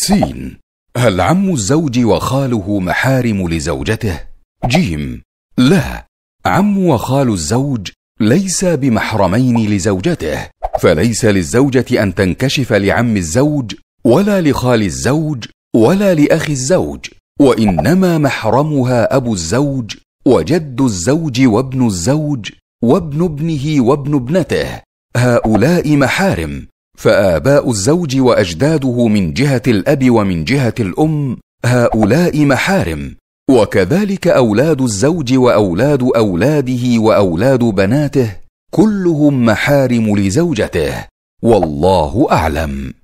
سين هل عم الزوج وخاله محارم لزوجته ج لا عم وخال الزوج ليس بمحرمين لزوجته فليس للزوجه ان تنكشف لعم الزوج ولا لخال الزوج ولا لأخ الزوج وانما محرمها ابو الزوج وجد الزوج وابن الزوج وابن ابنه وابن ابنته هؤلاء محارم فاباء الزوج واجداده من جهه الاب ومن جهه الام هؤلاء محارم وكذلك اولاد الزوج واولاد اولاده واولاد بناته كلهم محارم لزوجته والله اعلم